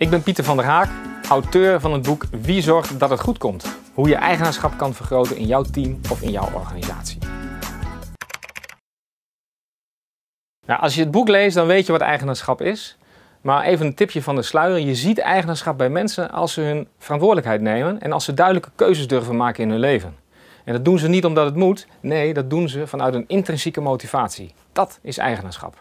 Ik ben Pieter van der Haak, auteur van het boek Wie zorgt dat het goed komt? Hoe je eigenaarschap kan vergroten in jouw team of in jouw organisatie. Nou, als je het boek leest, dan weet je wat eigenaarschap is. Maar even een tipje van de sluier. Je ziet eigenaarschap bij mensen als ze hun verantwoordelijkheid nemen en als ze duidelijke keuzes durven maken in hun leven. En dat doen ze niet omdat het moet. Nee, dat doen ze vanuit een intrinsieke motivatie. Dat is eigenaarschap.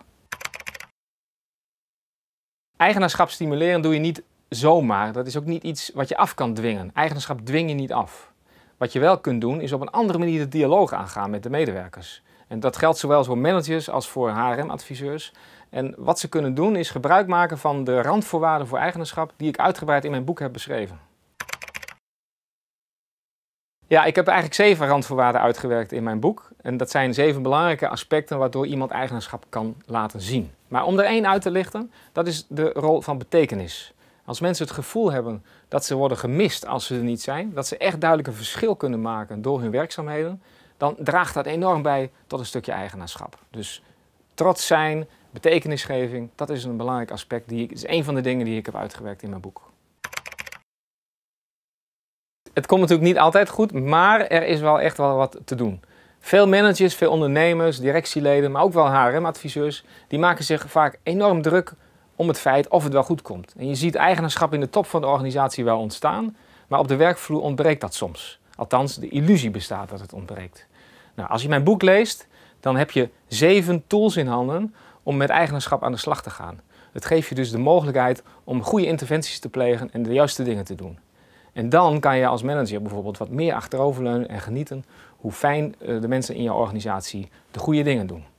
Eigenaarschap stimuleren doe je niet zomaar. Dat is ook niet iets wat je af kan dwingen. Eigenaarschap dwing je niet af. Wat je wel kunt doen, is op een andere manier de dialoog aangaan met de medewerkers. En dat geldt zowel voor managers als voor HRM-adviseurs. En wat ze kunnen doen, is gebruik maken van de randvoorwaarden voor eigenaarschap die ik uitgebreid in mijn boek heb beschreven. Ja, ik heb eigenlijk zeven randvoorwaarden uitgewerkt in mijn boek. En dat zijn zeven belangrijke aspecten waardoor iemand eigenaarschap kan laten zien. Maar om er één uit te lichten, dat is de rol van betekenis. Als mensen het gevoel hebben dat ze worden gemist als ze er niet zijn, dat ze echt duidelijk een verschil kunnen maken door hun werkzaamheden, dan draagt dat enorm bij tot een stukje eigenaarschap. Dus trots zijn, betekenisgeving, dat is een belangrijk aspect. Die, is een van de dingen die ik heb uitgewerkt in mijn boek het komt natuurlijk niet altijd goed, maar er is wel echt wel wat te doen. Veel managers, veel ondernemers, directieleden, maar ook wel HRM-adviseurs, die maken zich vaak enorm druk om het feit of het wel goed komt. En je ziet eigenaarschap in de top van de organisatie wel ontstaan, maar op de werkvloer ontbreekt dat soms. Althans, de illusie bestaat dat het ontbreekt. Nou, als je mijn boek leest, dan heb je zeven tools in handen om met eigenaarschap aan de slag te gaan. Het geeft je dus de mogelijkheid om goede interventies te plegen en de juiste dingen te doen. En dan kan je als manager bijvoorbeeld wat meer achteroverleunen en genieten hoe fijn eh, de mensen in je organisatie de goede dingen doen.